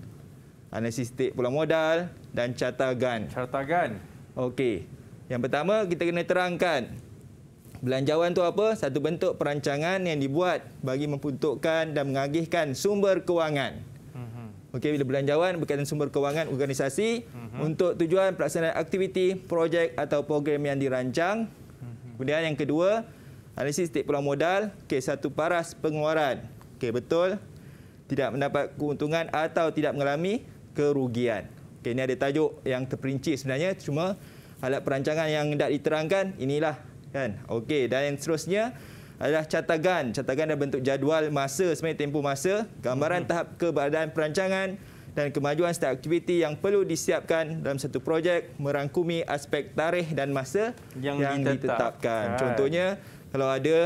analisis state pulang modal dan carta gan. Carta gan. Okey. Yang pertama kita kena terangkan belanjawan tu apa? Satu bentuk perancangan yang dibuat bagi memputukkan dan mengagihkan sumber kewangan. Mhm. Okey, bila belanjawan berkaitan sumber kewangan organisasi uh-huh. untuk tujuan pelaksanaan aktiviti, projek atau program yang dirancang. Uh-huh. Kemudian yang kedua, analisis state pulang modal. Okey, satu paras pengeluaran. Okey, betul. Tidak mendapat keuntungan atau tidak mengalami kerugian. Okay, ini ada tajuk yang terperinci sebenarnya. Cuma alat perancangan yang tidak diterangkan, inilah. kan? Okay, Dan yang seterusnya adalah catagan. Catagan adalah bentuk jadual masa, sebenarnya tempoh masa. Gambaran mhm. tahap keberadaan perancangan dan kemajuan setiap aktiviti yang perlu disiapkan dalam satu projek merangkumi aspek tarikh dan masa yang, yang ditetap. ditetapkan. Kan. Contohnya, kalau ada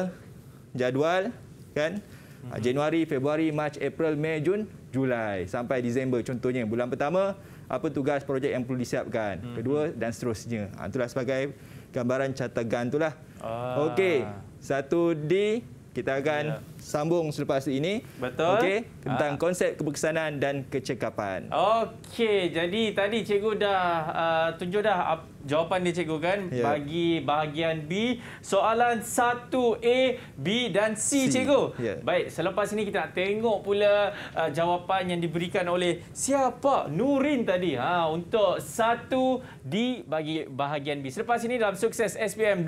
jadual, kan? hmm Januari, Februari, Mac, April, Mei, Jun, Julai sampai Disember contohnya. Bulan pertama apa tugas projek yang perlu disiapkan. hmm Kedua dan seterusnya. Ha, itulah sebagai gambaran catagan itulah. Ah. Okey. Satu D, kita akan ya. sambung selepas ini. Betul. Okey, tentang ha. konsep keberkesanan dan kecekapan. Okey, jadi tadi cikgu dah uh, tunjuk dah jawapan dia cikgu kan ya. bagi bahagian B, soalan 1A, B dan C, C. cikgu. Ya. Baik, selepas ini kita nak tengok pula uh, jawapan yang diberikan oleh siapa? Nurin tadi. Ha, untuk 1D bagi bahagian B. Selepas ini dalam sukses SPM 20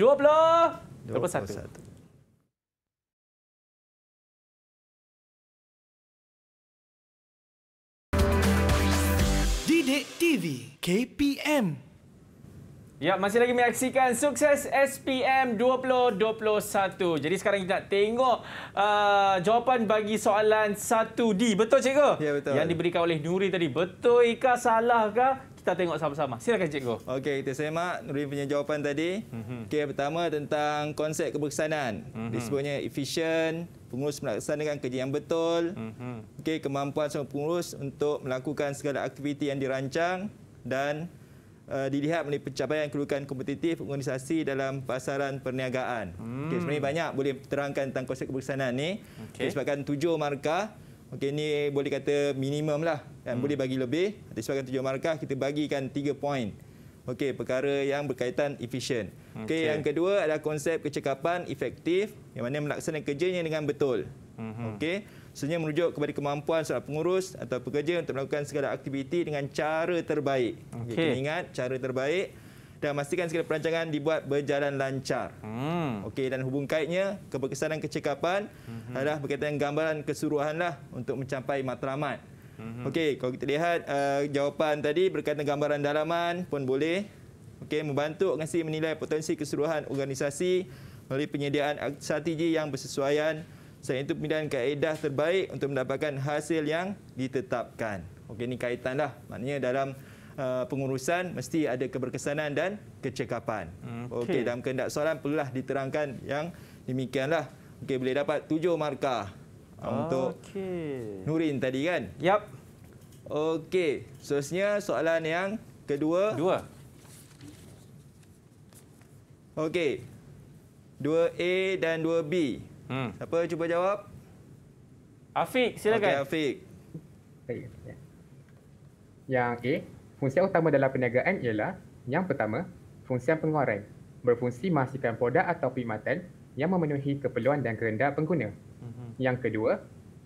21. 21. TV KPM. Ya, masih lagi menyaksikan sukses SPM 2021. Jadi sekarang kita nak tengok uh, jawapan bagi soalan 1D. Betul, cikgu? Ya, betul. Yang diberikan oleh Nuri tadi. Betul ke salah ke? kita tengok sama-sama. Silakan cikgu. Okey, kita semak Nurin punya jawapan tadi. Mhm. Okey, pertama tentang konsep kebersanan. Mhm. Disebutnya efficient, pengurus melaksanakan kerja yang betul. Mhm. Okey, kemampuan semua pengurus untuk melakukan segala aktiviti yang dirancang dan uh, dilihat melalui pencapaian kedudukan kompetitif organisasi dalam pasaran perniagaan. Okey, hmm. sebenarnya banyak boleh terangkan tentang konsep kebersanan ni. Okey, sebabkan tujuh markah Okey ni boleh kata minimum lah kan hmm. boleh bagi lebih atas disebabkan tujuan markah kita bagikan tiga point. Okey perkara yang berkaitan efisien. Okey okay, yang kedua adalah konsep kecekapan efektif yang mana melaksanakan kerjanya dengan betul. Hmm. Okey sebenarnya merujuk kepada kemampuan seorang pengurus atau pekerja untuk melakukan segala aktiviti dengan cara terbaik. Okey ingat cara terbaik dan memastikan segala perancangan dibuat berjalan lancar. Hmm. Okey dan hubung kaitnya keberkesanan kecekapan hmm. adalah berkaitan gambaran keseluruhanlah untuk mencapai matlamat. Hmm. Okey, kalau kita lihat uh, jawapan tadi berkaitan gambaran dalaman pun boleh okey membantu mengasi menilai potensi keseluruhan organisasi melalui penyediaan strategi yang bersesuaian Selain itu pemilihan kaedah terbaik untuk mendapatkan hasil yang ditetapkan. Okey ini kaitanlah. Maknanya dalam Uh, pengurusan mesti ada keberkesanan dan kecekapan. Hmm, okey okay, dalam kehendak soalan perlulah diterangkan yang demikianlah. Okey boleh dapat tujuh markah okay. Uh, untuk Nurin tadi kan? Yap. Okey, seterusnya soalan yang kedua. Dua. Okey. 2A dan 2B. Hmm. Siapa cuba jawab? Afiq, silakan. Okey, Afiq. Yang A. Fungsi utama dalam perniagaan ialah yang pertama, fungsi pengeluaran berfungsi menghasilkan produk atau perkhidmatan yang memenuhi keperluan dan kehendak pengguna. Mm-hmm. Yang kedua,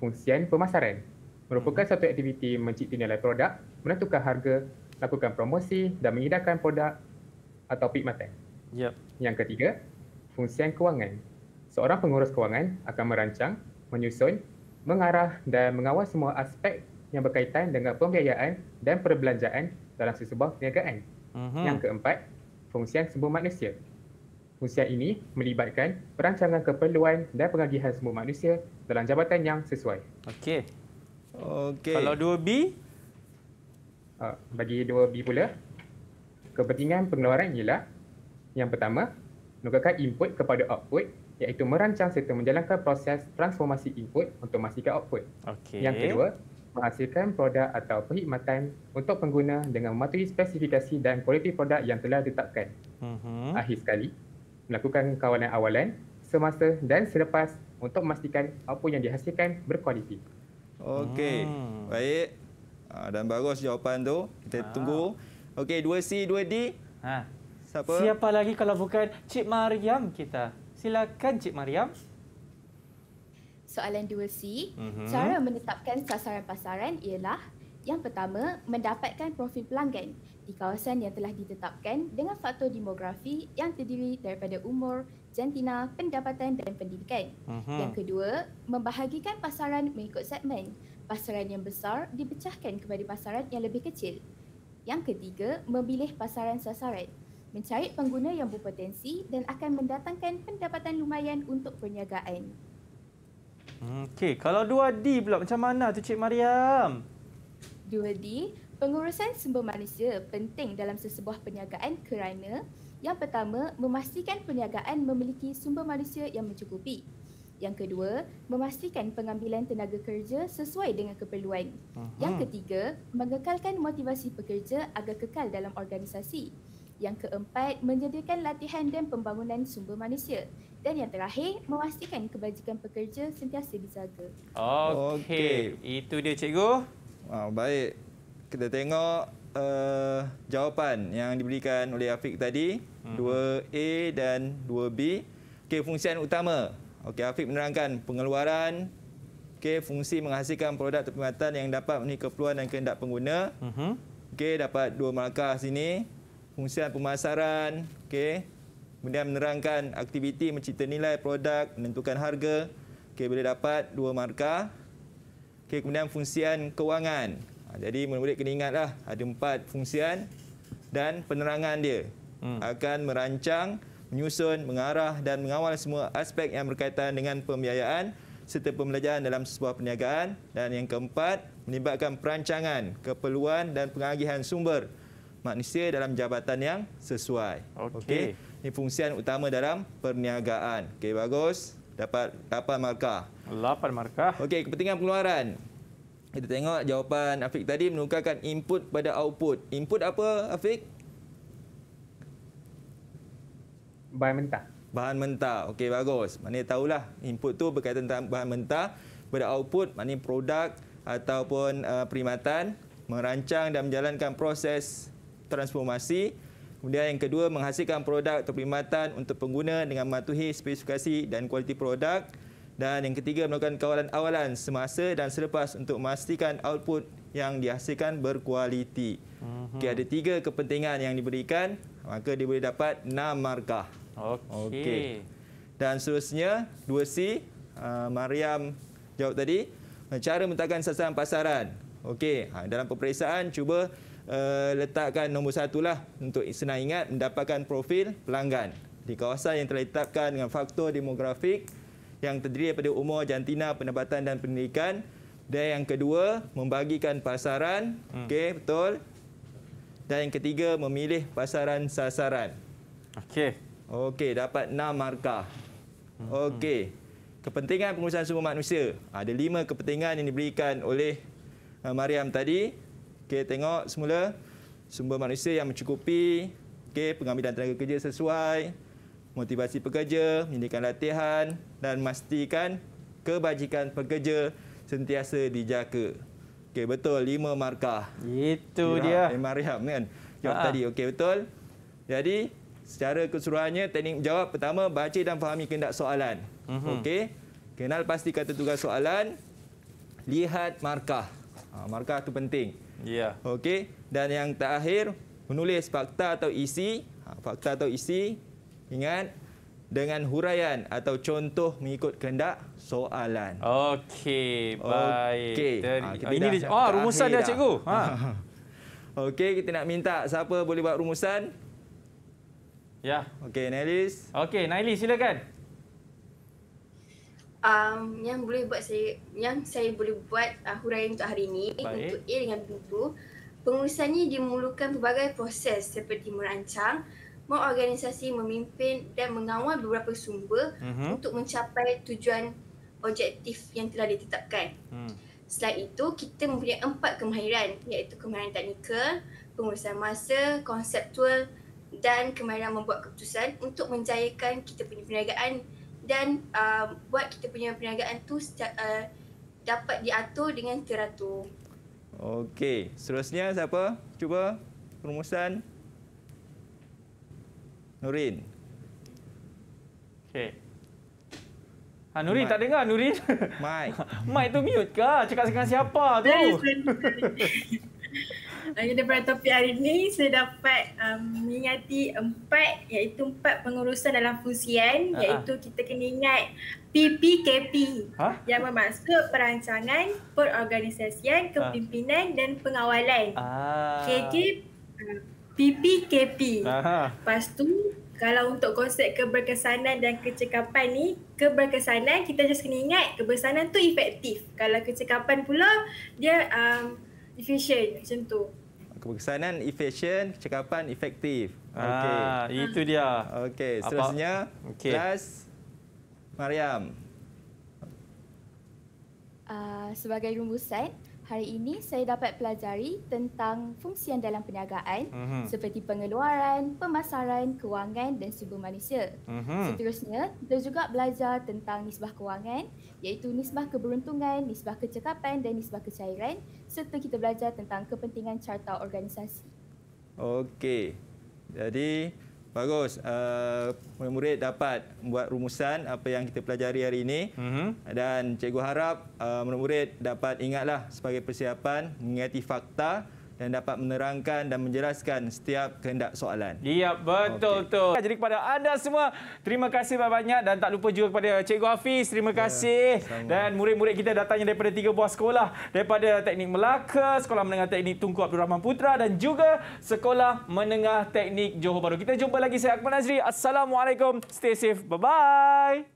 fungsi pemasaran merupakan mm-hmm. satu aktiviti mencipta nilai produk, menentukan harga, lakukan promosi dan menyedarkan produk atau perkhidmatan. Yep. Yang ketiga, fungsi kewangan. Seorang pengurus kewangan akan merancang, menyusun, mengarah dan mengawal semua aspek yang berkaitan dengan pembiayaan dan perbelanjaan dalam sesebuah perniagaan. Uh-huh. Yang keempat, fungsian sumber manusia. Fungsian ini melibatkan perancangan keperluan dan pengagihan sumber manusia dalam jabatan yang sesuai. Okey. Okey. Kalau 2B? Uh, ah, bagi 2B pula, kepentingan pengeluaran ialah yang pertama, menukarkan input kepada output iaitu merancang serta menjalankan proses transformasi input untuk memastikan output. Okay. Yang kedua, menghasilkan produk atau perkhidmatan untuk pengguna dengan mematuhi spesifikasi dan kualiti produk yang telah ditetapkan. Uh-huh. Akhir sekali, melakukan kawalan awalan, semasa dan selepas untuk memastikan apa yang dihasilkan berkualiti. Okey, hmm. baik. Ah, dan bagus jawapan tu. Kita ha. tunggu. Okey, 2C, 2D. Ha. Siapa? Siapa lagi kalau bukan Cik Mariam kita. Silakan Cik Mariam. Cik Mariam soalan 2C, uh-huh. Mhm. cara menetapkan sasaran pasaran ialah yang pertama, mendapatkan profil pelanggan di kawasan yang telah ditetapkan dengan faktor demografi yang terdiri daripada umur, jantina, pendapatan dan pendidikan. Uh-huh. Yang kedua, membahagikan pasaran mengikut segmen. Pasaran yang besar dipecahkan kepada pasaran yang lebih kecil. Yang ketiga, memilih pasaran sasaran. Mencari pengguna yang berpotensi dan akan mendatangkan pendapatan lumayan untuk perniagaan. Okey, kalau 2D pula macam mana tu Cik Mariam? 2D, pengurusan sumber manusia penting dalam sesebuah perniagaan kerana yang pertama, memastikan perniagaan memiliki sumber manusia yang mencukupi. Yang kedua, memastikan pengambilan tenaga kerja sesuai dengan keperluan. Uh-huh. Yang mhm. ketiga, mengekalkan motivasi pekerja agar kekal dalam organisasi. Yang keempat, menyediakan latihan dan pembangunan sumber manusia. Dan yang terakhir, memastikan kebajikan pekerja sentiasa dijaga. Okey, okay. itu dia cikgu. Wow, baik, kita tengok uh, jawapan yang diberikan oleh Afiq tadi. Hmm. 2A dan 2B. Okay, fungsi yang utama. Okay, Afiq menerangkan pengeluaran. Okay, fungsi menghasilkan produk terpimpinan yang dapat memenuhi keperluan dan kehendak pengguna. Hmm. Okey, dapat dua markah sini. Fungsian pemasaran. Okay. Kemudian menerangkan aktiviti mencipta nilai produk, menentukan harga. Okey, boleh dapat dua markah. Okey, kemudian fungsian kewangan. Ha, jadi murid-murid kena ingatlah ada empat fungsian dan penerangan dia hmm. akan merancang, menyusun, mengarah dan mengawal semua aspek yang berkaitan dengan pembiayaan serta pembelajaran dalam sebuah perniagaan dan yang keempat melibatkan perancangan, keperluan dan pengagihan sumber manusia dalam jabatan yang sesuai. Okey. Okay ni fungsi utama dalam perniagaan. Okey bagus. Dapat 8 markah. 8 markah. Okey kepentingan pengeluaran. Kita tengok jawapan Afiq tadi menukarkan input pada output. Input apa Afiq? Bahan mentah. Bahan mentah. Okey bagus. Maknanya tahulah input tu berkaitan dengan bahan mentah pada output mana produk ataupun uh, perkhidmatan merancang dan menjalankan proses transformasi Kemudian yang kedua, menghasilkan produk atau perkhidmatan untuk pengguna dengan mematuhi spesifikasi dan kualiti produk. Dan yang ketiga, melakukan kawalan awalan semasa dan selepas untuk memastikan output yang dihasilkan berkualiti. Mm-hmm. Okay, ada tiga kepentingan yang diberikan, maka dia boleh dapat enam markah. Okay. Okay. Dan seterusnya, 2C, uh, ah, Mariam jawab tadi, cara menetapkan sasaran pasaran. Okey, ha, dalam peperiksaan cuba Eh, letakkan nombor satu lah untuk senang ingat mendapatkan profil pelanggan di kawasan yang telah ditetapkan dengan faktor demografik yang terdiri daripada umur, jantina, pendapatan dan pendidikan. Dan yang kedua, membagikan pasaran. Hmm. Okey, betul. Dan yang ketiga, memilih pasaran sasaran. Okey. Okey, dapat enam markah. Hmm. Okey. Kepentingan pengurusan sumber manusia. Ada lima kepentingan yang diberikan oleh eh, Mariam tadi. Okey, tengok semula sumber manusia yang mencukupi, okey, pengambilan tenaga kerja sesuai, motivasi pekerja, menyediakan latihan dan memastikan kebajikan pekerja sentiasa dijaga. Okey, betul lima markah. Itu Riham, dia. Memang Riham kan. Jawab ah. tadi. Okey, betul. Jadi secara keseluruhannya teknik jawab pertama baca dan fahami kehendak soalan. Mm-hmm. Okey. Kenal pasti kata tugas soalan. Lihat markah. Ha, markah tu penting. Ya. Okey, dan yang terakhir menulis fakta atau isi, ha, fakta atau isi ingat dengan huraian atau contoh mengikut kehendak soalan. Okey, baik. Okay. Dari, ha, ini dah, dah, oh, rumusan dia cikgu. Dah. Ha. Okey, kita nak minta siapa boleh buat rumusan? Ya. Okey, Nailis. Okey, Nailis silakan um, yang boleh buat saya yang saya boleh buat uh, huraian untuk hari ini Baik. untuk A dengan B tu pengurusannya dimulakan pelbagai proses seperti merancang, mengorganisasi, memimpin dan mengawal beberapa sumber uh-huh. untuk mencapai tujuan objektif yang telah ditetapkan. Hmm. Selain itu, kita mempunyai empat kemahiran iaitu kemahiran teknikal, pengurusan masa, konseptual dan kemahiran membuat keputusan untuk menjayakan kita punya perniagaan dan um, buat kita punya perniagaan tu uh, dapat diatur dengan teratur. Okey, seterusnya siapa? Cuba rumusan. Nurin. Okey. Ha, Nurin, tak dengar Nurin? Mike. Mike tu mute ke? Cakap dengan siapa tu? Jadi daripada topik hari ini saya dapat um, mengingati empat iaitu empat pengurusan dalam fusian uh-huh. Ah, ah. kita kena ingat PPKP huh? Ha? yang bermaksud perancangan, perorganisasian, ah. kepimpinan uh. dan pengawalan. Ah. KK, uh, um, PPKP. Uh-huh. Lepas tu kalau untuk konsep keberkesanan dan kecekapan ni, keberkesanan kita just kena ingat kebersanan tu efektif. Kalau kecekapan pula dia um, efficient macam tu kebersanan efisien, kecakapan efektif ah, okey ah, itu dia okey seterusnya okay. kelas Mariam uh, sebagai rumusan Hari ini saya dapat pelajari tentang fungsi yang dalam perniagaan mm-hmm. seperti pengeluaran, pemasaran, kewangan dan sumber manusia. Mm-hmm. Seterusnya, kita juga belajar tentang nisbah kewangan iaitu nisbah keberuntungan, nisbah kecekapan dan nisbah kecairan serta kita belajar tentang kepentingan carta organisasi. Okey. Jadi Bagus. Eh, murid-murid uh, dapat buat rumusan apa yang kita pelajari hari ini. Mm-hmm. Dan cikgu harap eh, murid-murid uh, dapat ingatlah sebagai persiapan mengingati fakta dan dapat menerangkan dan menjelaskan setiap kehendak soalan. Ya, betul-betul. Okay. Jadi kepada anda semua, terima kasih banyak-banyak dan tak lupa juga kepada Cikgu Hafiz, terima ya, kasih. Ya, dan murid-murid kita datangnya daripada tiga buah sekolah, daripada Teknik Melaka, Sekolah Menengah Teknik Tunku Abdul Rahman Putra dan juga Sekolah Menengah Teknik Johor Bahru. Kita jumpa lagi, saya Akmal Nazri. Assalamualaikum, stay safe, bye-bye.